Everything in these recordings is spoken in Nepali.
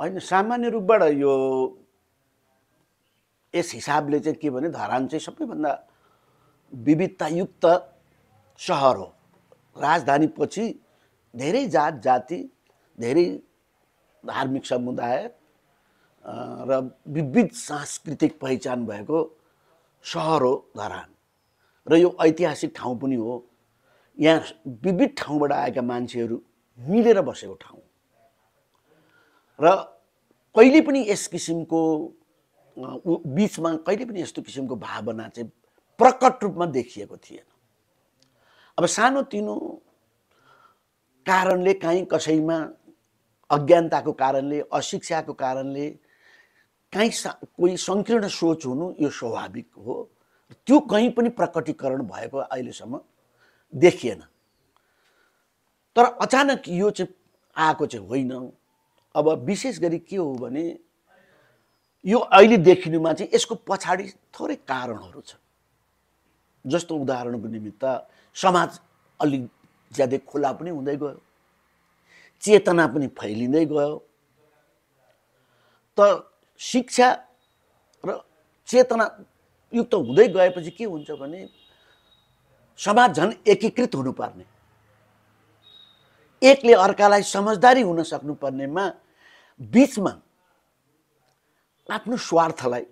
होइन सामान्य रूपबाट यो यस हिसाबले चाहिँ के भने धरान चाहिँ सबैभन्दा विविधतायुक्त सहर हो राजधानीपछि धेरै जात जाति धेरै धार्मिक समुदाय र विविध सांस्कृतिक पहिचान भएको सहर हो धरान र यो ऐतिहासिक ठाउँ पनि हो यहाँ विविध ठाउँबाट आएका मान्छेहरू मिलेर बसेको ठाउँ र कहिले पनि यस किसिमको बिचमा कहिले पनि यस्तो किसिमको भावना चाहिँ प्रकट रूपमा देखिएको थिएन अब सानोतिनो कारणले काहीँ कसैमा अज्ञानताको कारणले अशिक्षाको कारणले काहीँ सा कोही सङ्कीर्ण सोच हुनु यो स्वाभाविक हो त्यो कहीँ पनि प्रकटीकरण भएको अहिलेसम्म देखिएन तर अचानक यो चाहिँ आएको चाहिँ होइन अब विशेष गरी के हो भने यो अहिले देखिनुमा चाहिँ यसको पछाडि थोरै कारणहरू छ जस्तो उदाहरणको निमित्त समाज अलिक ज्यादै खुला पनि हुँदै गयो चेतना पनि फैलिँदै गयो त शिक्षा र चेतना युक्त हुँदै गएपछि के हुन्छ भने समाज झन् एकीकृत हुनुपर्ने एकले अर्कालाई समझदारी हुन सक्नुपर्नेमा बिचमा आफ्नो स्वार्थलाई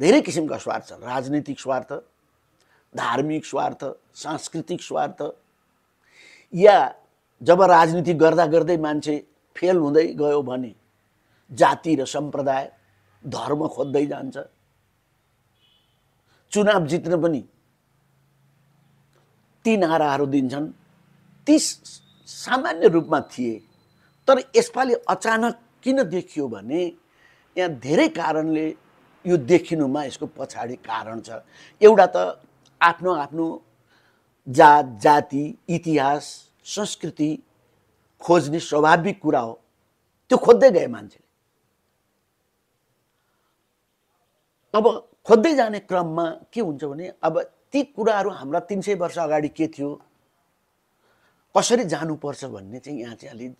धेरै किसिमका स्वार्थ राजनीतिक स्वार्थ धार्मिक स्वार्थ सांस्कृतिक स्वार्थ या जब राजनीति गर्दा गर्दै मान्छे फेल हुँदै गयो भने जाति र सम्प्रदाय धर्म खोज्दै जान्छ चुनाव जित्न पनि ती नाराहरू दिन्छन् ती सामान्य रूपमा थिए तर यसपालि अचानक किन देखियो भने यहाँ धेरै कारणले यो देखिनुमा यसको पछाडि कारण छ एउटा त आफ्नो आफ्नो जात जाति इतिहास संस्कृति खोज्ने स्वाभाविक कुरा हो त्यो खोज्दै गए मान्छेले अब खोज्दै जाने क्रममा के हुन्छ भने अब ती कुराहरू हाम्रा तिन सय वर्ष अगाडि के थियो कसरी जानुपर्छ भन्ने चाहिँ यहाँ चाहिँ अलिक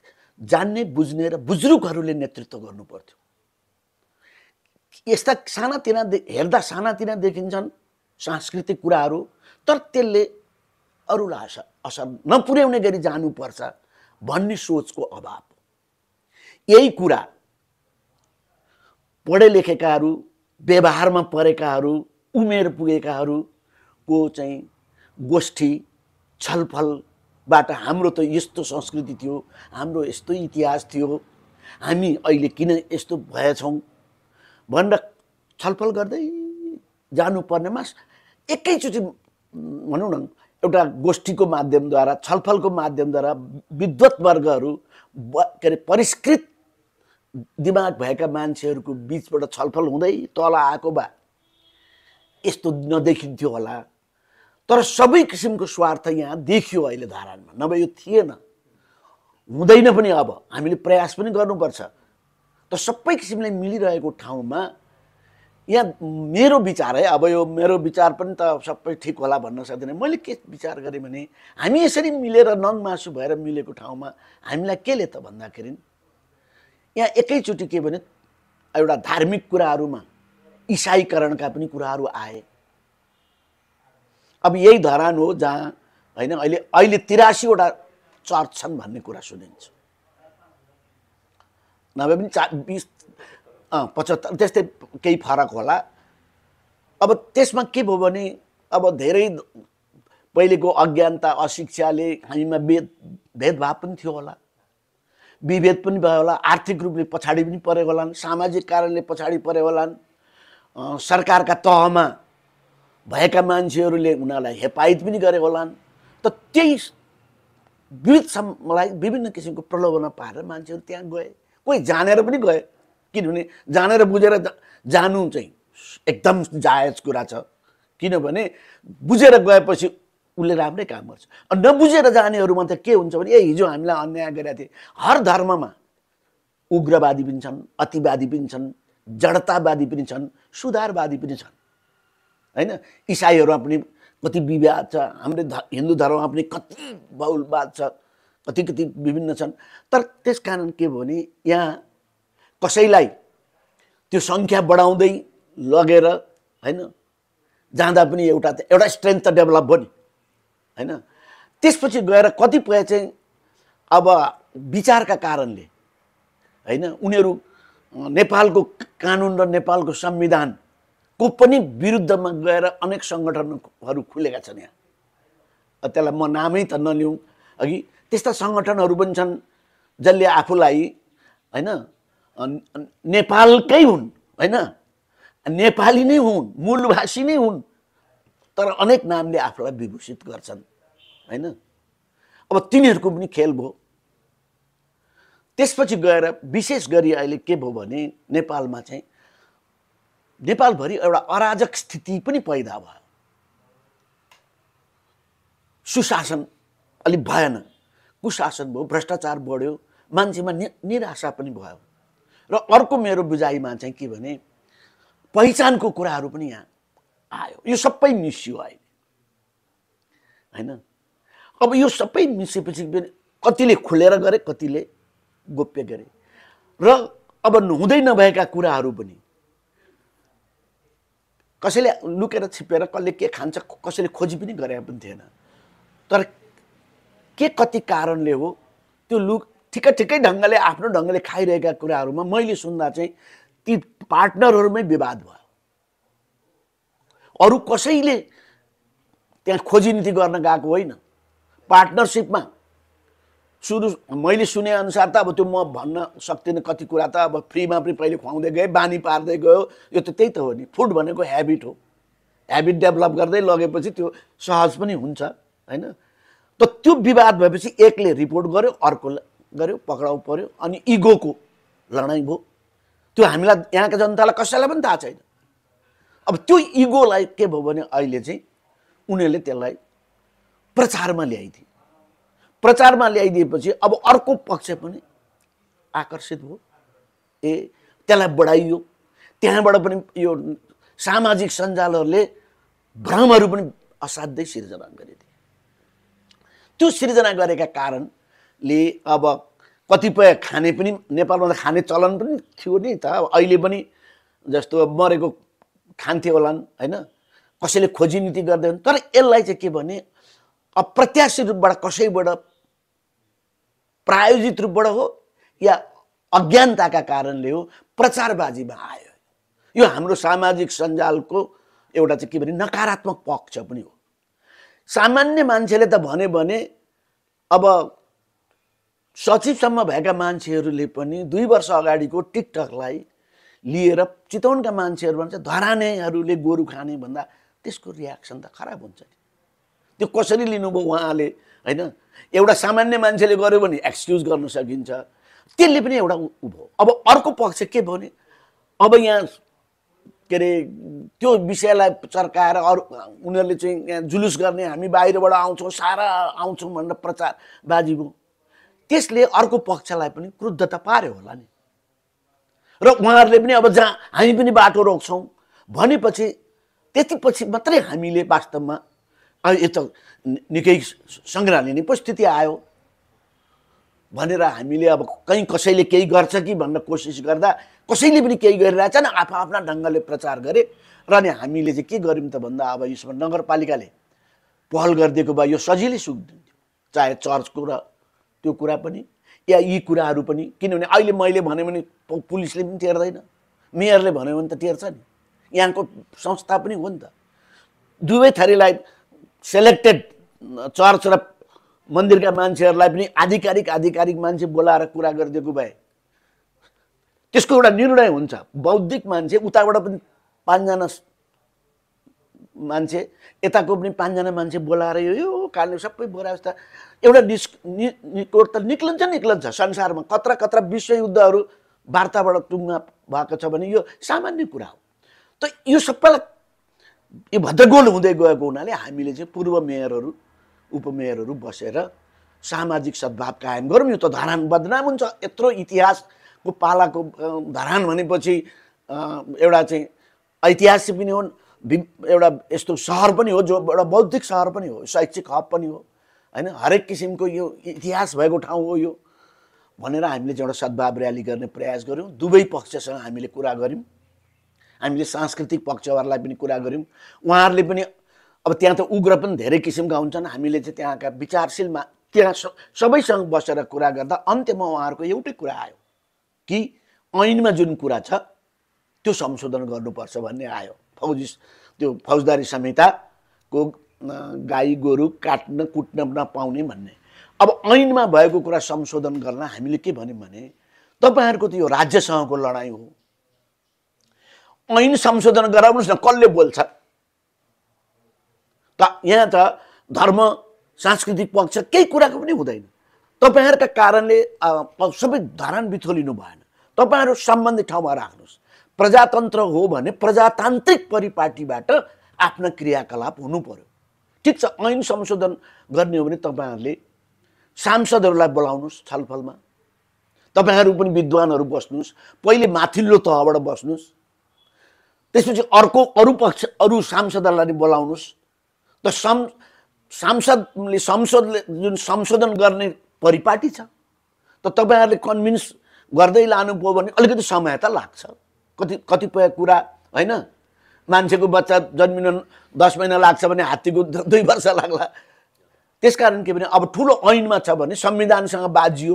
जान्ने बुझ्ने र बुजुर्गहरूले नेतृत्व गर्नु पर्थ्यो यस्ता सानातिना हेर्दा सानातिना देखिन्छन् सांस्कृतिक कुराहरू तर त्यसले अरूलाई असर असर नपुर्याउने गरी जानुपर्छ भन्ने सोचको अभाव यही कुरा पढे लेखेकाहरू व्यवहारमा परेकाहरू उमेर पुगेकाहरूको चाहिँ गोष्ठी छलफल बाट हाम्रो त यस्तो संस्कृति थियो हाम्रो यस्तो इतिहास थियो हामी अहिले किन यस्तो भएछौँ भनेर छलफल गर्दै जानुपर्नेमा एकैचोटि भनौँ न एउटा गोष्ठीको माध्यमद्वारा छलफलको माध्यमद्वारा विद्वत वर्गहरू के अरे परिष्कृत दिमाग भएका मान्छेहरूको बिचबाट छलफल हुँदै तल आएको भए यस्तो नदेखिन्थ्यो होला तर सबै किसिमको स्वार्थ यहाँ देखियो अहिले धारणमा नभए यो थिएन हुँदैन पनि अब हामीले प्रयास पनि गर्नुपर्छ तर सबै किसिमले मिलिरहेको ठाउँमा यहाँ मेरो विचार है अब यो मेरो विचार पनि त सबै ठिक होला भन्न सक्दैन मैले के विचार गरेँ भने हामी यसरी मिलेर नङ मासु भएर मिलेको ठाउँमा हामीलाई केले त भन्दाखेरि यहाँ एकैचोटि के भने एउटा धार्मिक कुराहरूमा इसाईकरणका पनि कुराहरू आए अब यही धरान हो जहाँ होइन अहिले अहिले तिरासीवटा चर्च छन् भन्ने कुरा सुनिन्छ नभए पनि चा बिस पचहत्तर त्यस्तै केही फरक होला अब त्यसमा के भयो भने अब धेरै पहिलेको अज्ञानता अशिक्षाले हामीमा भेद भेदभाव पनि थियो होला विभेद पनि भयो होला आर्थिक रूपले पछाडि पनि परेको होलान् सामाजिक कारणले पछाडि परेको होलान् सरकारका तहमा भएका मान्छेहरूले उनीहरूलाई हेपायत पनि गरे होलान् त त्यही विविध विभिन्न किसिमको प्रलोभन पाएर मान्छेहरू त्यहाँ गए कोही जानेर पनि गए किनभने जानेर बुझेर जानु चाहिँ एकदम जायज कुरा छ किनभने बुझेर गएपछि उसले राम्रै काम गर्छ नबुझेर जानेहरूमा त के हुन्छ भने ए हिजो हामीलाई अन्याय गरेका थिए हर धर्ममा उग्रवादी पनि छन् अतिवादी पनि छन् जडतावादी पनि छन् सुधारवादी पनि छन् होइन इसाईहरूमा पनि कति विवाद छ हाम्रो हिन्दू धर्ममा पनि कति बहुलवाद छ कति कति विभिन्न छन् तर त्यस कारण के भयो भने यहाँ कसैलाई त्यो सङ्ख्या बढाउँदै लगेर होइन जाँदा पनि एउटा एउटा स्ट्रेन्थ त डेभलप भयो नि होइन त्यसपछि गएर कतिपय चाहिँ अब विचारका कारणले होइन उनीहरू नेपालको कानुन र नेपालको संविधान को पनि विरुद्धमा गएर अनेक सङ्गठनहरू खुलेका छन् यहाँ त्यसलाई म नामै त नलिउँ अघि त्यस्ता सङ्गठनहरू पनि छन् जसले आफूलाई होइन नेपालकै हुन् होइन नेपाली नै हुन् मूलभाषी नै हुन् तर अनेक नामले आफूलाई विभूषित गर्छन् होइन अब तिनीहरूको पनि खेल भयो त्यसपछि गएर विशेष गरी अहिले के भयो भने नेपालमा चाहिँ नेपालभरि एउटा अराजक स्थिति पनि पैदा भयो सुशासन अलिक भएन कुशासन भयो भ्रष्टाचार बढ्यो मान्छेमा नि निराशा पनि भयो र अर्को मेरो बुझाइमा चाहिँ के भने पहिचानको कुराहरू पनि यहाँ आयो यो सबै मिसियो अहिले होइन अब यो सबै मिसिएपछि पनि कतिले खुलेर गरे कतिले गोप्य गरे र अब हुँदै नभएका कुराहरू पनि कसैले लुकेर छिपेर कसले के खान्छ कसैले खोजी पनि गरे पनि थिएन तर के कति कारणले हो त्यो लुक ठिक्क ठिकै ढङ्गले आफ्नो ढङ्गले खाइरहेका कुराहरूमा मैले सुन्दा चाहिँ ती पार्टनरहरूमै विवाद भयो अरू कसैले त्यहाँ खोजी नीति गर्न गएको होइन पार्टनरसिपमा सुरु मैले सुने अनुसार त अब त्यो म भन्न सक्दिनँ कति कुरा त अब फ्रीमा पनि पहिले खुवाउँदै गएँ बानी पार्दै गयो यो त त्यही त हो नि फुड भनेको ह्याबिट हो ह्याबिट डेभलप गर्दै लगेपछि त्यो सहज पनि हुन्छ होइन त त्यो विवाद भएपछि एकले रिपोर्ट गर्यो अर्को गर्यो पक्राउ पऱ्यो अनि इगोको लडाइँ भयो त्यो हामीलाई यहाँका जनतालाई कसैलाई पनि थाहा छैन अब त्यो इगोलाई के भयो भने अहिले चाहिँ उनीहरूले त्यसलाई प्रचारमा ल्याइदिए प्रचारमा ल्याइदिएपछि अब अर्को पक्ष पनि आकर्षित भयो ए त्यसलाई बढाइयो त्यहाँबाट पनि यो सामाजिक सञ्जालहरूले भ्रमहरू पनि असाध्यै सिर्जना गरिदिए त्यो सिर्जना गरेका कारणले अब कतिपय खाने पनि नेपालमा त खाने चलन पनि थियो नि त अहिले पनि जस्तो मरेको होला होलान् होइन कसैले खोजी नीति गर्दैन तर यसलाई चाहिँ के भने अप्रत्याशित रूपबाट कसैबाट प्रायोजित रूपबाट हो या अज्ञानताका कारणले हो प्रचारबाजीमा आयो यो हाम्रो सामाजिक सञ्जालको एउटा चाहिँ के भने नकारात्मक पक्ष पनि हो सामान्य मान्छेले त भन्यो भने अब सचिवसम्म भएका मान्छेहरूले पनि दुई वर्ष अगाडिको टिकटकलाई लिएर चितवनका मान्छेहरू भन्छ धरानेहरूले गोरु खाने भन्दा त्यसको रियाक्सन त खराब हुन्छ नि त्यो कसरी लिनुभयो उहाँले होइन एउटा सामान्य मान्छेले गर्यो भने एक्सक्युज गर्न सकिन्छ त्यसले पनि एउटा उभो अब अर्को पक्ष के भयो भने अब यहाँ के अरे त्यो विषयलाई चर्काएर अरू उनीहरूले चाहिँ यहाँ जुलुस गर्ने हामी बाहिरबाट आउँछौँ सारा आउँछौँ भनेर प्रचारबाजी भयो त्यसले अर्को पक्षलाई पनि क्रुद्धता पार्यो होला नि र उहाँहरूले पनि अब जहाँ हामी पनि बाटो रोक्छौँ भनेपछि त्यति पछि मात्रै हामीले वास्तवमा यो त निकै सङ्ग्रहालय नै पो स्थिति आयो भनेर हामीले अब कहीँ कसैले केही गर्छ कि भन्न कोसिस गर्दा कसैले पनि केही गरिरहेछन् आफा आफ्ना ढङ्गले प्रचार गरे र अनि हामीले चाहिँ के गऱ्यौँ त भन्दा अब यसमा नगरपालिकाले पहल गरिदिएको भए यो सजिलै सुक्दिन्थ्यो चाहे चर्चको र त्यो कुरा पनि या यी कुराहरू पनि किनभने अहिले मैले भने भने पुलिसले पनि टेर्दैन मेयरले भन्यो भने त टेर्छ नि यहाँको संस्था पनि हो नि त दुवै थरीलाई सेलेक्टेड uh, चर्च र मन्दिरका मान्छेहरूलाई पनि आधिकारिक आधिकारिक मान्छे बोलाएर कुरा गरिदिएको भए त्यसको एउटा निर्णय हुन्छ बौद्धिक मान्छे उताबाट पनि पाँचजना मान्छे यताको पनि पाँचजना मान्छे बोलाएर यो यो कारणले सबै बोलाए जस्ता एउटा निस् निकोट त निक्लिन्छ निक्लिन्छ संसारमा कत्रा कत्रा विश्वयुद्धहरू वार्ताबाट टुङ्गा भएको छ भने यो सामान्य कुरा हो त यो सबैलाई यो भद्रगोल हुँदै गएको हुनाले हामीले चाहिँ पूर्व मेयरहरू उपमेयरहरू बसेर सामाजिक सद्भाव कायम गरौँ यो त धरान बदनाम हुन्छ यत्रो इतिहासको पालाको धरान भनेपछि एउटा चाहिँ ऐतिहासिक पनि हो एउटा यस्तो सहर पनि हो जो एउटा बौद्धिक सहर पनि हो शैक्षिक हब पनि हो होइन हरेक किसिमको यो इतिहास भएको ठाउँ हो यो भनेर हामीले चाहिँ एउटा सद्भाव र्याली गर्ने प्रयास गऱ्यौँ दुवै पक्षसँग हामीले कुरा गऱ्यौँ हामीले सांस्कृतिक पक्षहरूलाई पनि कुरा गऱ्यौँ उहाँहरूले पनि अब त्यहाँ त उग्र पनि धेरै किसिमका हुन्छन् हामीले चाहिँ त्यहाँका विचारशीलमा त्यहाँ सबैसँग बसेर कुरा गर्दा अन्त्यमा उहाँहरूको एउटै कुरा आयो कि ऐनमा जुन कुरा छ त्यो संशोधन गर्नुपर्छ भन्ने आयो फौजी त्यो फौजदारी संहिताको गाई गोरु काट्न कुट्न नपाउने भन्ने अब ऐनमा भएको कुरा संशोधन गर्न हामीले के भन्यौँ भने तपाईँहरूको त यो राज्यसँगको लडाइँ हो ऐन संशोधन गराउनुहोस् न कसले बोल्छ त यहाँ त धर्म सांस्कृतिक पक्ष केही कुराको पनि हुँदैन तपाईँहरूका कारणले सबै धरान बिथोलिनु भएन तपाईँहरू सम्बन्धित ठाउँमा राख्नुहोस् प्रजातन्त्र हो भने प्रजातान्त्रिक परिपाटीबाट आफ्ना क्रियाकलाप हुनु पर्यो ठिक छ ऐन संशोधन गर्ने हो भने तपाईँहरूले सांसदहरूलाई बोलाउनुहोस् छलफलमा तपाईँहरू पनि विद्वानहरू बस्नुहोस् पहिले माथिल्लो तहबाट बस्नुहोस् त्यसपछि अर्को अरू पक्ष अरू सांसदहरूलाई बोलाउनुहोस् त सम सांसदले संसदले जुन संशोधन गर्ने परिपाटी छ त तपाईँहरूले कन्भिन्स गर्दै लानुभयो भने अलिकति समय त लाग्छ कति कतिपय कुरा होइन मान्छेको बच्चा जन्मिन दस महिना लाग्छ भने हात्तीको दुई वर्ष लाग्ला त्यस कारण के भने अब ठुलो ऐनमा छ भने संविधानसँग बाजियो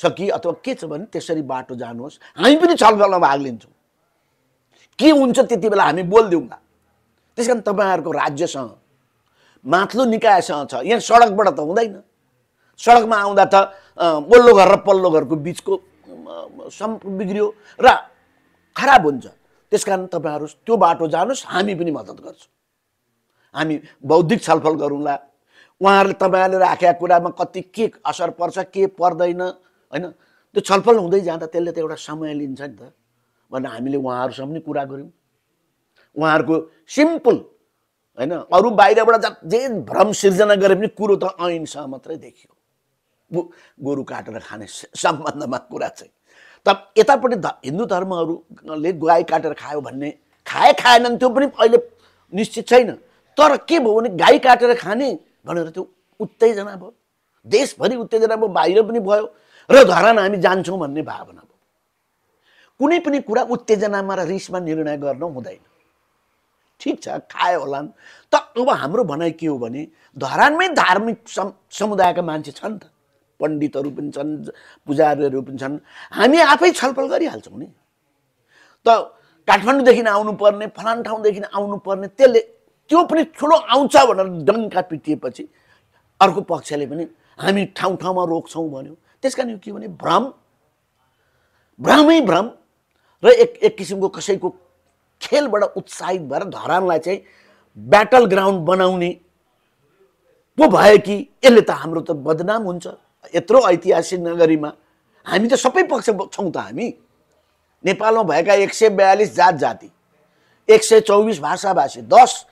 छ कि अथवा के छ भने त्यसरी बाटो जानुहोस् हामी पनि छलफलमा भाग लिन्छौँ के हुन्छ त्यति बेला हामी बोलिदिउँला त्यस कारण तपाईँहरूको राज्यसँग माथिल्लो निकायसँग छ यहाँ सडकबाट त हुँदैन सडकमा आउँदा त ओल्लो घर र पल्लो घरको बिचको सम् बिग्रियो र खराब हुन्छ त्यस कारण तपाईँहरू त्यो बाटो जानुहोस् हामी पनि मद्दत गर्छौँ हामी बौद्धिक छलफल गरौँला उहाँहरूले तपाईँहरूले राखेका कुरामा कति के असर पर्छ के पर्दैन होइन त्यो छलफल हुँदै जाँदा त्यसले त एउटा समय लिन्छ नि त भनेर हामीले उहाँहरूसँग पनि कुरा गऱ्यौँ उहाँहरूको सिम्पल होइन अरू बाहिरबाट जा जे भ्रम सिर्जना गरे पनि कुरो त ऐनसँग मात्रै देखियो गोरु काटेर खाने सम्बन्धमा कुरा चाहिँ त यतापट्टि ध हिन्दू धर्महरूले गाई काटेर खायो भन्ने खाए खाएनन् त्यो पनि अहिले निश्चित छैन तर के भयो भने गाई काटेर खाने भनेर त्यो उत्तेजना भयो देशभरि उत्तेजना भयो बाहिर पनि भयो र धरान हामी जान्छौँ भन्ने भावना कुनै पनि कुरा उत्तेजनामा र रिसमा निर्णय गर्न हुँदैन ठिक छ खायो होला त अब हाम्रो भनाइ के हो भने धरानमै धार्मिक समुदायका मान्छे छन् त पण्डितहरू पनि छन् पुजारीहरू पनि छन् हामी आफै छलफल गरिहाल्छौँ नि त काठमाडौँदेखि आउनुपर्ने फलान ठाउँदेखि आउनुपर्ने त्यसले त्यो पनि ठुलो आउँछ भनेर डङ्का पिटिएपछि अर्को पक्षले पनि हामी ठाउँ ठाउँमा रोक्छौँ भन्यो त्यस कारण यो के भने भ्रम भ्रमै भ्रम र एक एक किसिमको कसैको खेलबाट उत्साहित भएर धरानलाई चाहिँ ब्याटल ग्राउन्ड बनाउने पो भयो कि यसले त हाम्रो त बदनाम हुन्छ यत्रो ऐतिहासिक नगरीमा हामी त सबै पक्ष छौँ त हामी नेपालमा भएका एक सय बयालिस जात जाति एक सय चौबिस भाषाभाषी दस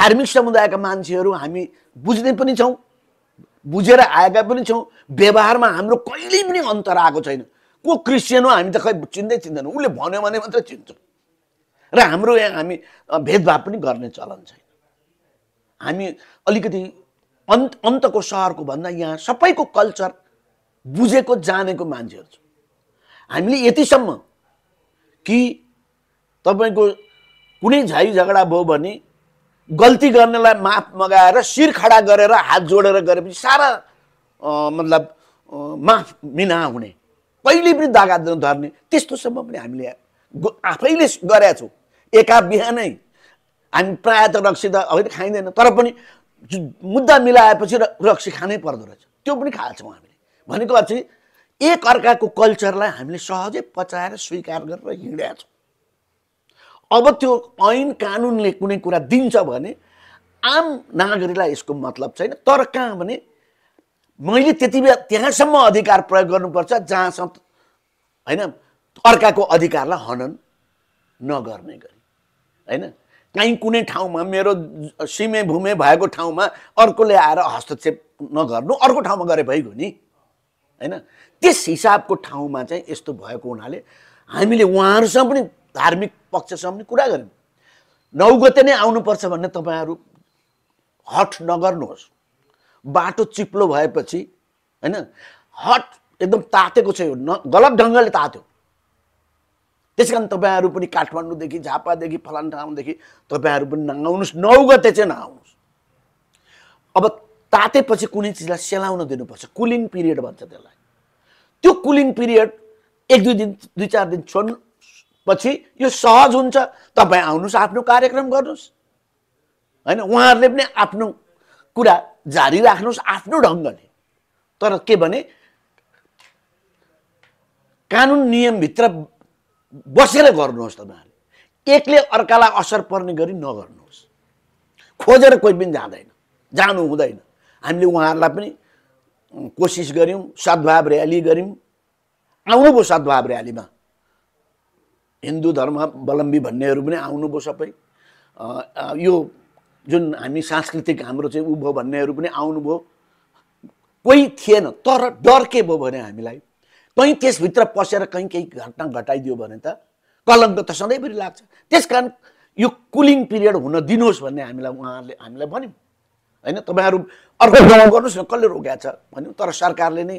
धार्मिक समुदायका मान्छेहरू हामी बुझ्ने पनि छौँ बुझेर आएका पनि छौँ व्यवहारमा हाम्रो कहिल्यै पनि अन्तर आएको छैन को क्रिस्चियन हो हामी त खै चिन्दै चिन्दैनौँ उसले भन्यो भने मात्रै चिन्छौँ र हाम्रो यहाँ हामी भेदभाव पनि गर्ने चलन छैन हामी अलिकति अन्त अन्तको सहरको भन्दा यहाँ सबैको कल्चर बुझेको जानेको मान्छेहरू छौँ हामीले यतिसम्म कि तपाईँको कुनै झाइ झगडा भयो भने गल्ती गर्नेलाई माफ मगाएर शिर खडा गरेर हात जोडेर गरेपछि सारा मतलब माफ मिना हुने कहिले पनि दिनु धर्ने त्यस्तोसम्म पनि हामीले आफैले गरेका छौँ एका बिहानै हामी प्रायः त रक्सी त अहिले खाइँदैन तर पनि मुद्दा मिलाएपछि र रक्सी खानै पर्दो रहेछ त्यो पनि खाल्छौँ हामीले भनेको अर्थ एक अर्काको कल्चरलाई हामीले सहजै पचाएर स्वीकार गरेर हिँडेका छौँ अब त्यो ऐन कानुनले कुनै कुरा दिन्छ भने आम नागरिकलाई यसको मतलब छैन तर कहाँ भने मैले त्यति बेला त्यहाँसम्म अधिकार प्रयोग गर्नुपर्छ जहाँसम्म होइन अर्काको अधिकारलाई हनन नगर्ने गरी होइन कहीँ कुनै ठाउँमा मेरो सिमे भूमे भएको ठाउँमा अर्कोले आएर हस्तक्षेप नगर्नु अर्को ठाउँमा गरे भइगयो नि होइन त्यस हिसाबको ठाउँमा चाहिँ यस्तो भएको हुनाले हामीले उहाँहरूसँग पनि धार्मिक पक्षसँग पनि कुरा गऱ्यौँ नौगते नै आउनुपर्छ भन्ने तपाईँहरू हट नगर्नुहोस् बाटो चिप्लो भएपछि होइन हट एकदम तातेको छ यो न गलत ढङ्गले तात्यो त्यस कारण तपाईँहरू पनि काठमाडौँदेखि झापादेखि फलान ठाउँदेखि तपाईँहरू पनि नआउनुहोस् नौ गते चाहिँ नआउनुहोस् अब तातेपछि कुनै चिजलाई सेलाउन दिनुपर्छ कुलिङ पिरियड भन्छ त्यसलाई त्यो कुलिङ पिरियड एक दुई दिन दुई चार दिन छोड्नु पछि यो सहज हुन्छ तपाईँ आउनुहोस् आफ्नो कार्यक्रम गर्नुहोस् होइन उहाँहरूले पनि आफ्नो कुरा जारी राख्नुहोस् आफ्नो ढङ्गले तर के भने कानुन नियमभित्र बसेर गर्नुहोस् तपाईँहरूले एकले अर्कालाई असर पर्ने गरी नगर्नुहोस् खोजेर कोही पनि जाँदैन जानु हुँदैन हामीले उहाँहरूलाई पनि कोसिस गऱ्यौँ सद्भाव ऱ्याली गऱ्यौँ आउनुभयो सद्भाव ऱ्यालीमा हिन्दू धर्मावलम्बी भन्नेहरू पनि आउनुभयो सबै यो जुन हामी सांस्कृतिक हाम्रो चाहिँ ऊ भयो भन्नेहरू पनि आउनुभयो कोही थिएन तर डर के भयो भने हामीलाई कहीँ त्यसभित्र पसेर कहीँ केही घटना घटाइदियो भने त कलङ्क त सधैँभरि लाग्छ त्यस कारण यो कुलिङ पिरियड हुन दिनुहोस् भन्ने हामीलाई उहाँहरूले हामीलाई भन्यौँ होइन तपाईँहरू अर्को गाउँ गर्नुहोस् न कसले रोक्या छ भन्यौँ तर सरकारले नै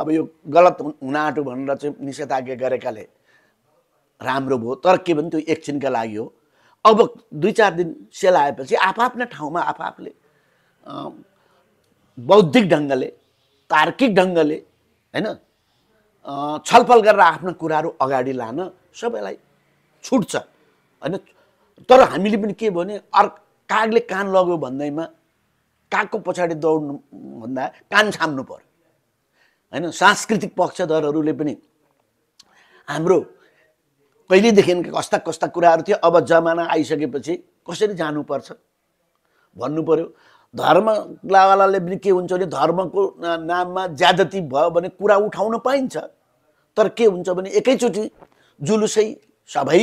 अब यो गलत हुन आँटो भनेर चाहिँ निषेधाज्ञा गरेकाले राम्रो भयो तर के भने त्यो एकछिनका लागि हो अब दुई चार दिन सेल आएपछि आफआफ्ना ठाउँमा आफआफले बौद्धिक ढङ्गले तार्किक ढङ्गले होइन छलफल गरेर आफ्ना कुराहरू अगाडि लान सबैलाई छुट्छ होइन तर हामीले पनि के भने अर्क कागले कान लग्यो भन्दैमा कागको पछाडि दौड्नु भन्दा कान छाम्नु पर्यो होइन सांस्कृतिक पक्षधरहरूले पनि हाम्रो कहिलेदेखि कस्ता कस्ता कुराहरू थियो अब जमाना आइसकेपछि कसरी जानुपर्छ भन्नु पऱ्यो धर्मलावालाले पनि के हुन्छ भने धर्मको नाममा ज्यादती भयो भने कुरा उठाउन पाइन्छ तर के हुन्छ भने एकैचोटि जुलुसै सबै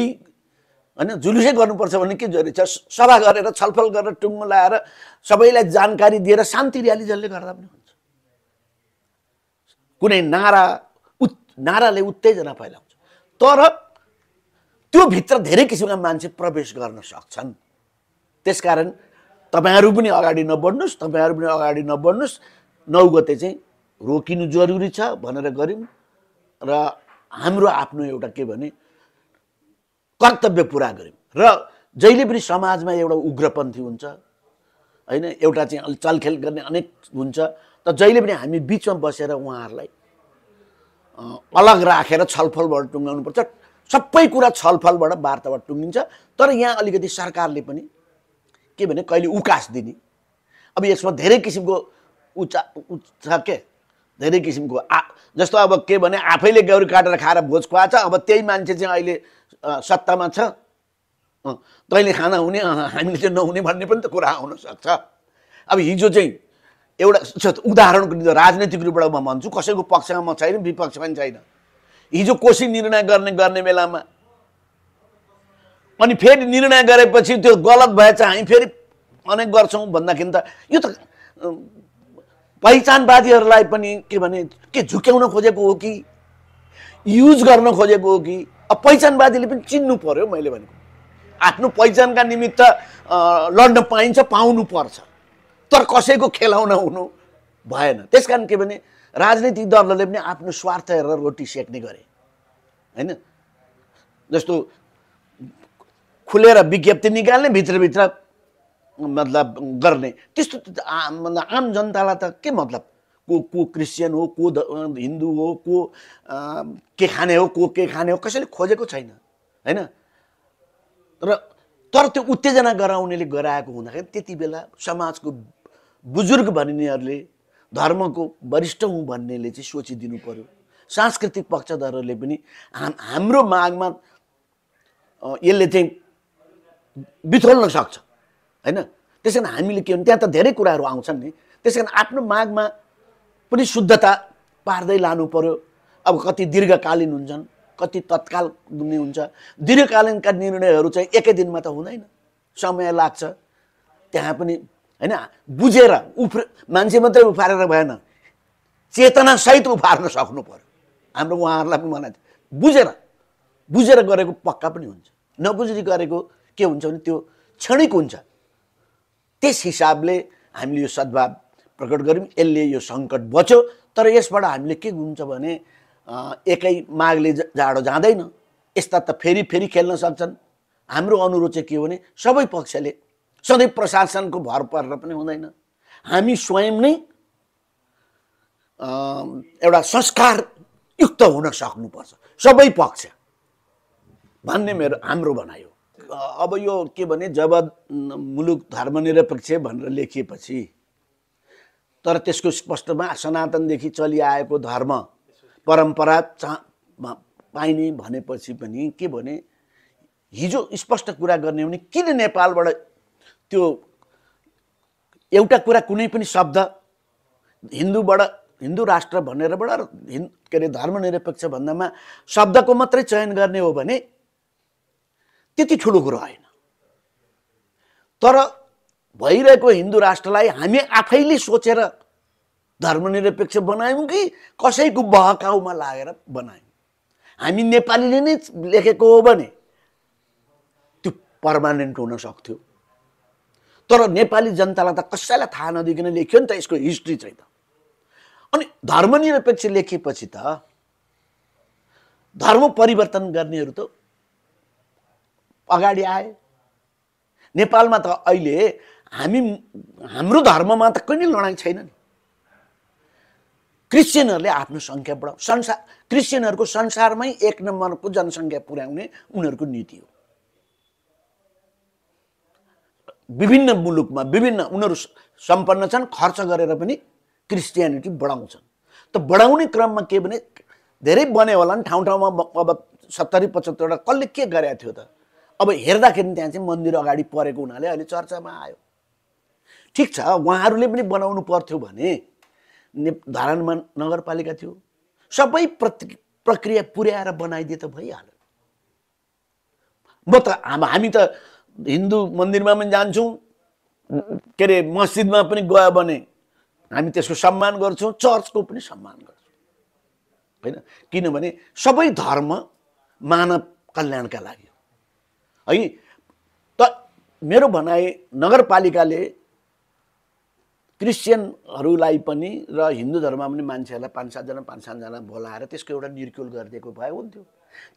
होइन जुलुसै गर्नुपर्छ भने के जरुरी छ सभा गरेर छलफल गरेर टुङ्गो लगाएर सबैलाई जानकारी दिएर शान्ति र्याली जसले गर्दा पनि हुन्छ कुनै नारा उत् नाराले उत्तेजना फैलाउँछ तर त्यो भित्र धेरै किसिमका मान्छे प्रवेश गर्न सक्छन् त्यसकारण तपाईँहरू पनि अगाडि नबढ्नुहोस् तपाईँहरू पनि अगाडि नबढ्नुहोस् नौ गते चाहिँ रोकिनु जरुरी छ भनेर गऱ्यौँ र हाम्रो आफ्नो एउटा के भने कर्तव्य पुरा गऱ्यौँ र जहिले पनि समाजमा एउटा उग्रपन्थी हुन्छ होइन एउटा चाहिँ चलखेल गर्ने अनेक हुन्छ त जहिले पनि हामी बिचमा बसेर उहाँहरूलाई अलग राखेर छलफलबाट टुङ्गाउनुपर्छ सबै कुरा छलफलबाट वार्ताबाट टुङ्गिन्छ तर यहाँ अलिकति सरकारले पनि के भने कहिले उकास दिने अब यसमा धेरै किसिमको उचा उच्च के धेरै किसिमको आ जस्तो अब के भने आफैले गौरी काटेर खाएर भोज खुवाएछ अब त्यही मान्छे चाहिँ अहिले सत्तामा छ तैँले खाना हुने हामीले चाहिँ नहुने भन्ने पनि त कुरा आउनसक्छ अब हिजो चाहिँ एउटा उदाहरणको निम्ति राजनैतिक रूपबाट म भन्छु कसैको पक्षमा म छैन विपक्ष पनि छैन हिजो कोसी निर्णय गर्ने गर्ने बेलामा अनि फेरि निर्णय गरेपछि त्यो गलत भएछ हामी फेरि अनेक गर्छौँ भन्दाखेरि त यो त पहिचानवादीहरूलाई पनि के भने के झुक्याउन खोजेको हो कि युज गर्न खोजेको हो कि अब पहिचानवादीले पनि चिन्नु पऱ्यो मैले भनेको आफ्नो पहिचानका निमित्त लड्न पाइन्छ पाउनु पर्छ तर कसैको खेलाउन हुनु भएन त्यस कारण के भने राजनीतिक दलहरूले पनि आफ्नो स्वार्थ हेरेर रोटी सेक्ने गरे होइन जस्तो खुलेर विज्ञप्ति निकाल्ने भित्रभित्र मतलब गर्ने त्यस्तो मतलब आम जनतालाई त के मतलब को को क्रिस्चियन हो को हिन्दू हो को के खाने हो को के खाने हो कसैले खोजेको छैन होइन र तर त्यो उत्तेजना गराउनेले गराएको हुँदाखेरि त्यति बेला समाजको बुजुर्ग भनिनेहरूले धर्मको वरिष्ठ हुँ भन्नेले चाहिँ सोचिदिनु पऱ्यो सांस्कृतिक पक्षधरहरूले पनि हाम हाम्रो मागमा यसले चाहिँ बिथोल्न सक्छ होइन त्यस कारण हामीले के भने त्यहाँ त धेरै कुराहरू आउँछन् नि त्यस कारण आफ्नो मागमा पनि शुद्धता पार्दै लानु पऱ्यो अब कति दीर्घकालीन हुन्छन् कति तत्काल हुने हुन्छ दीर्घकालीनका निर्णयहरू चाहिँ एकै दिनमा त हुँदैन समय लाग्छ त्यहाँ पनि होइन बुझेर उफ्र मान्छे मात्रै उफारेर भएन चेतनासहित उफार्न सक्नु पऱ्यो हाम्रो उहाँहरूलाई पनि मलाई बुझेर बुझेर गरेको पक्का पनि हुन्छ नबुझी गरेको के हुन्छ भने त्यो क्षणिक हुन्छ त्यस हिसाबले हामीले यो सद्भाव प्रकट गऱ्यौँ यसले यो सङ्कट बच्यो तर यसबाट हामीले के हुन्छ भने एकै माघले जाडो जाँदैन यस्ता त फेरि फेरि खेल्न सक्छन् हाम्रो अनुरोध चाहिँ के हो भने सबै पक्षले सधैँ प्रशासनको भर परेर पनि हुँदैन हामी स्वयं नै एउटा संस्कारयुक्त हुन सक्नुपर्छ सबै पक्ष भन्ने मेरो हाम्रो भनाइ अब यो के भने जब मुलुक धर्मनिरपेक्ष भनेर लेखिएपछि तर त्यसको स्पष्टमा सनातनदेखि चलिआएको धर्म परम्परा चा पाइने भनेपछि पनि के भने हिजो स्पष्ट कुरा गर्ने हो भने किन नेपालबाट त्यो एउटा कुरा कुनै पनि शब्द हिन्दूबाट हिन्दू राष्ट्र भनेरबाट हिन् के अरे धर्मनिरपेक्ष भन्दामा शब्दको मात्रै चयन गर्ने हो भने त्यति ठुलो कुरो होइन तर भइरहेको हिन्दू राष्ट्रलाई हामी आफैले सोचेर धर्मनिरपेक्ष बनायौँ कि कसैको बहकाउमा लागेर बनायौँ हामी नेपालीले नै लेखेको हो भने त्यो पर्मानेन्ट हुन सक्थ्यो तर नेपाली जनतालाई त कसैलाई थाहा नदिकन लेख्यो नि त यसको हिस्ट्री चाहिँ त अनि धर्मनिरपेक्ष लेखेपछि त धर्म परिवर्तन गर्नेहरू त अगाडि आए नेपालमा त अहिले हामी हाम्रो धर्ममा त कहिले लडाइँ छैन नि क्रिस्चियनहरूले आफ्नो सङ्ख्या बढाउ संसार क्रिस्चियनहरूको संसारमै एक नम्बरको जनसङ्ख्या पुर्याउने उनीहरूको नीति हो विभिन्न मुलुकमा विभिन्न उनीहरू सम्पन्न छन् खर्च गरेर पनि क्रिस्टियानिटी बढाउँछन् त बढाउने क्रममा के भने धेरै बन्यो होला नि ठाउँ ठाउँमा अब सत्तरी पचहत्तरवटा कसले के गरेको थियो त अब हेर्दाखेरि त्यहाँ चाहिँ मन्दिर अगाडि परेको हुनाले अहिले चर्चामा आयो ठिक छ उहाँहरूले पनि बनाउनु पर्थ्यो भने ने धारणमा नगरपालिका थियो सबै प्रति प्रक्रिया पुर्याएर बनाइदिए त भइहाल्यो म त हामी त हिन्दू मन्दिरमा पनि जान्छौँ के अरे मस्जिदमा पनि गयो भने हामी त्यसको सम्मान गर्छौँ चर्चको पनि सम्मान गर्छौँ होइन किनभने सबै धर्म मानव कल्याणका लागि हो है त मेरो भनाइ नगरपालिकाले क्रिस्चियनहरूलाई पनि र हिन्दू धर्ममा पनि मान्छेहरूलाई पाँच सातजना पाँच सातजना बोलाएर त्यसको एउटा निर्कुल गरिदिएको भए हुन्थ्यो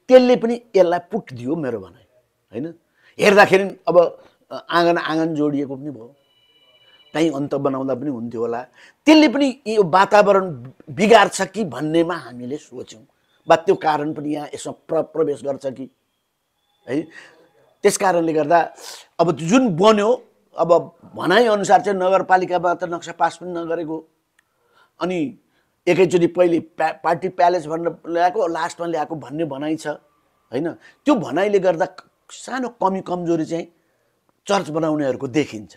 त्यसले पनि यसलाई पुगिदियो मेरो भनाइ होइन हेर्दाखेरि अब आँगन आँगन जोडिएको पनि भयो कहीँ अन्त बनाउँदा पनि हुन्थ्यो होला त्यसले पनि यो वातावरण बिगार्छ कि भन्नेमा हामीले सोच्यौँ वा त्यो कारण पनि यहाँ यसमा प्र प्रवेश गर्छ कि है त्यस कारणले गर्दा अब जुन बन्यो अब भनाइअनुसार चाहिँ नगरपालिकामा त नक्सा पास पनि नगरेको अनि एकैचोटि पहिले प्या पार्टी प्यालेस भनेर ल्याएको लास्टमा ल्याएको भन्ने भनाइ छ होइन त्यो भनाइले गर्दा सानो कमी कमजोरी चाहिँ चर्च बनाउनेहरूको देखिन्छ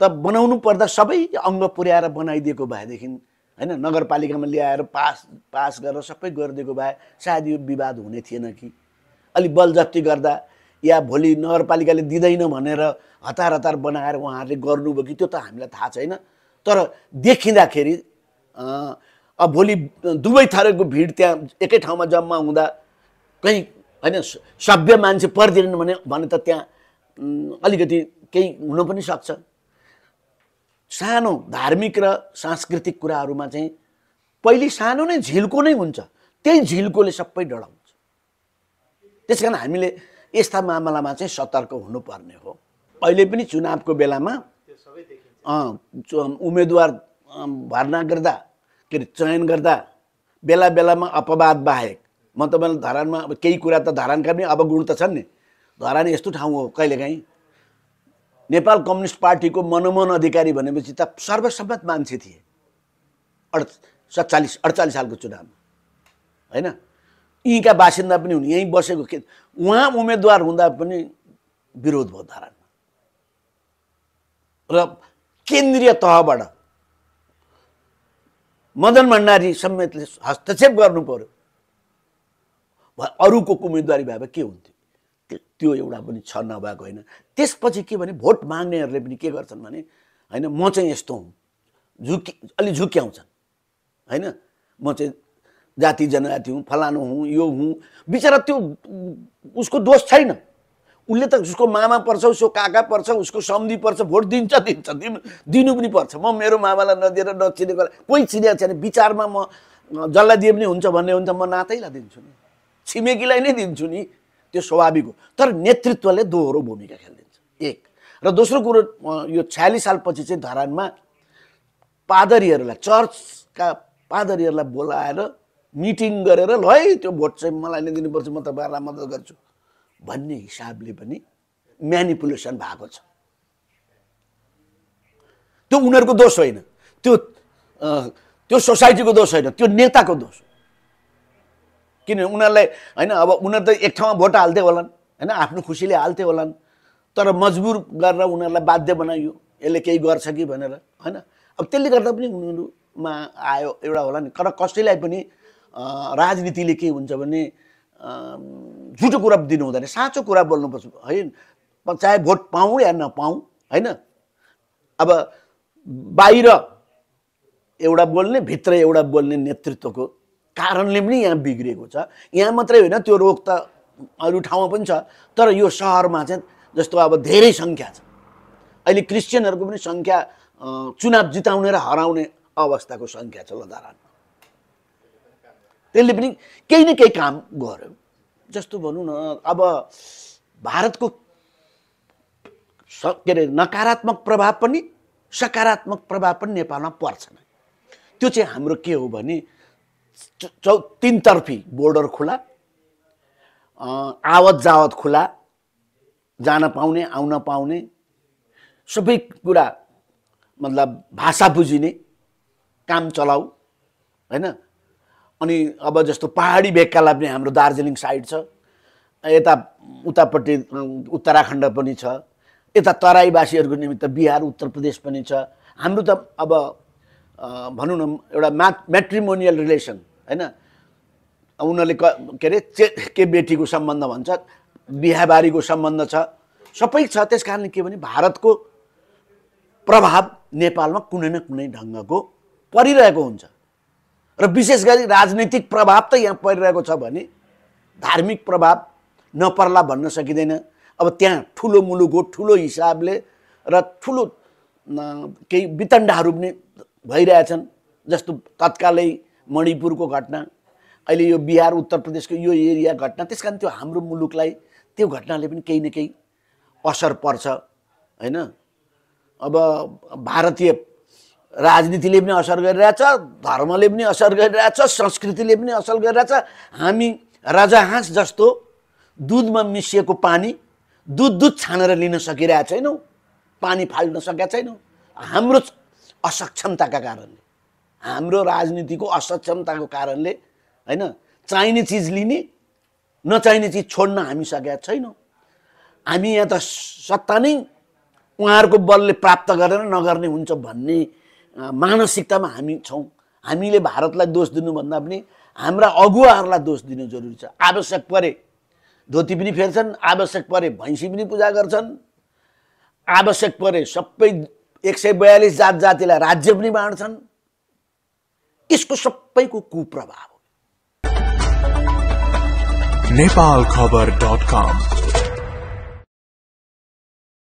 त बनाउनु पर्दा सबै अङ्ग पुर्याएर बनाइदिएको भएदेखि होइन नगरपालिकामा ल्याएर पास पास गरेर सबै गरिदिएको भए सायद यो विवाद हुने थिएन कि अलि बलजप्ती गर्दा या भोलि नगरपालिकाले दिँदैन भनेर हतार हतार बनाएर उहाँहरूले गर्नुभयो कि त्यो त हामीलाई थाहा छैन तर देखिँदाखेरि अब भोलि दुवै थरको भिड त्यहाँ एकै ठाउँमा जम्मा हुँदा कहीँ होइन सभ्य मान्छे पर्दैनन् भने भने त त्यहाँ अलिकति केही हुन पनि सक्छ सानो धार्मिक र सांस्कृतिक कुराहरूमा चाहिँ पहिले सानो नै झिल्को नै हुन्छ त्यही झिल्कोले सबै डढाउँछ त्यस कारण हामीले यस्ता मामलामा चाहिँ सतर्क हुनुपर्ने हो अहिले पनि चुनावको बेलामा उम्मेदवार भर्ना गर्दा के अरे चयन गर्दा बेला बेलामा अपवाद बाहेक म तपाईँलाई धरानमा अब केही कुरा त धरानका पनि अब गुण त छन् नि धरान यस्तो ठाउँ हो कहिलेकाहीँ नेपाल कम्युनिस्ट पार्टीको मनमोहन अधिकारी भनेपछि त सर्वसम्मत मान्छे थिए अड सत्तालिस अडचालिस सालको चुनावमा होइन यहीँका बासिन्दा पनि हुन् यहीँ बसेको के उहाँ उम्मेदवार हुँदा पनि विरोध भयो धरानमा र केन्द्रीय तहबाट मदन भण्डारी समेतले हस्तक्षेप गर्नु पऱ्यो अरूको उम्मेदवारी भए के हुन्थ्यो त्यो एउटा पनि छ नभएको होइन त्यसपछि के भने भोट माग्नेहरूले पनि के गर्छन् भने होइन म चाहिँ यस्तो हुँ झुकि अलि झुक्याउँछन् होइन म चाहिँ जाति जनजाति हुँ फलानु हुँ यो हुँ बिचरा त्यो उसको दोष छैन उसले त उसको मामा पर्छ उसको काका पर्छ उसको सम्धि पर्छ भोट दिन्छ दिन्छ दिनु दिनु पनि पर्छ म मेरो मामालाई नदिएर नचिनेको कोही चिनेको छैन विचारमा म जसलाई दिए पनि हुन्छ भन्ने हुन्छ म नातैलाई दिन्छु नि छिमेकीलाई नै दिन्छु नि त्यो स्वाभाविक हो तर नेतृत्वले दोहोरो भूमिका खेलिदिन्छ एक र दोस्रो कुरो यो छ्यालिस सालपछि चाहिँ धरानमा पादरीहरूलाई चर्चका पादरीहरूलाई बोलाएर मिटिङ गरेर ल है त्यो भोट चाहिँ मलाई नै दिनुपर्छ म तपाईँहरूलाई मद्दत गर्छु भन्ने हिसाबले पनि म्यानिपुलेसन भएको छ त्यो उनीहरूको दोष होइन त्यो त्यो सोसाइटीको दोष होइन त्यो नेताको दोष किनभने उनीहरूलाई होइन अब उनीहरू त एक ठाउँमा भोट हाल्थे होलान् होइन आफ्नो खुसीले हाल्थे होलान् तर मजबुर गरेर उनीहरूलाई बाध्य बनाइयो यसले केही गर्छ कि भनेर होइन अब त्यसले गर्दा पनि उनीहरूमा आयो एउटा होला नि तर कसैलाई पनि राजनीतिले के हुन्छ भने झुटो कुरा दिनु हुँदैन साँचो कुरा बोल्नुपर्छ है चाहे भोट पाऊँ या नपाउँ होइन अब बाहिर एउटा बोल्ने भित्र एउटा बोल्ने नेतृत्वको कारणले पनि यहाँ बिग्रिएको छ यहाँ मात्रै होइन त्यो रोग त अरू ठाउँमा पनि छ तर यो सहरमा चाहिँ जस्तो अब धेरै सङ्ख्या छ अहिले क्रिस्चियनहरूको पनि सङ्ख्या चुनाव जिताउने र हराउने अवस्थाको सङ्ख्या छ लदारानमा त्यसले पनि केही न केही काम गर्यो जस्तो भनौँ न अब भारतको के अरे नकारात्मक प्रभाव पनि सकारात्मक प्रभाव पनि नेपालमा पर्छ त्यो चाहिँ हाम्रो के हो भने चौ तिनतर्फी बोर्डर खुला आवत जावत खुला जान पाउने आउन पाउने सबै कुरा मतलब भाषा बुझिने काम चलाऊ होइन अनि अब जस्तो पहाडी भेगकालाई पनि हाम्रो दार्जिलिङ साइड छ यता उतापट्टि उत्तराखण्ड पनि छ यता तराईवासीहरूको निमित्त बिहार उत्तर प्रदेश पनि छ हाम्रो त अब भनौँ न एउटा म्या म्याट्रिमोनियल रिलेसन होइन उनीहरूले क के अरे चे के बेटीको सम्बन्ध भन्छ बिहाबारीको सम्बन्ध छ सबै छ त्यस कारणले के भने भारतको प्रभाव नेपालमा कुनै न कुनै ढङ्गको परिरहेको हुन्छ र विशेष गरी राजनैतिक प्रभाव त यहाँ परिरहेको छ भने धार्मिक प्रभाव नपर्ला भन्न सकिँदैन अब त्यहाँ ठुलो मुलुक हो ठुलो हिसाबले र ठुलो केही वितण्डाहरू पनि भइरहेछन् जस्तो तत्कालै मणिपुरको घटना अहिले यो बिहार उत्तर प्रदेशको यो एरिया घटना त्यस त्यो हाम्रो मुलुकलाई त्यो घटनाले पनि केही न केही असर पर्छ होइन अब भारतीय राजनीतिले पनि असर गरिरहेछ धर्मले पनि असर गरिरहेछ संस्कृतिले पनि असर गरिरहेछ हामी राजाहाँस जस्तो दुधमा मिसिएको पानी दुध दुध छानेर लिन सकिरहेको छैनौँ पानी फाल्न सकेका छैनौँ हाम्रो असक्षमताका कारणले हाम्रो राजनीतिको असक्षमताको कारणले होइन चाहिने चिज लिने नचाहिने चिज छोड्न हामी सकेका छैनौँ हामी यहाँ त सत्ता नै उहाँहरूको बलले प्राप्त गरेर नगर्ने हुन्छ भन्ने मानसिकतामा हामी छौँ हामीले भारतलाई दोष दिनुभन्दा पनि हाम्रा अगुवाहरूलाई दोष दिनु जरुरी छ आवश्यक परे धोती पनि फेर्छन् आवश्यक परे भैँसी पनि पूजा गर्छन् आवश्यक परे सबै एक सय बयालिस जात जातिलाई राज्य पनि बाँड्छन् यसको सबैको कुप्रभाव हो नेपाल खबर डट कम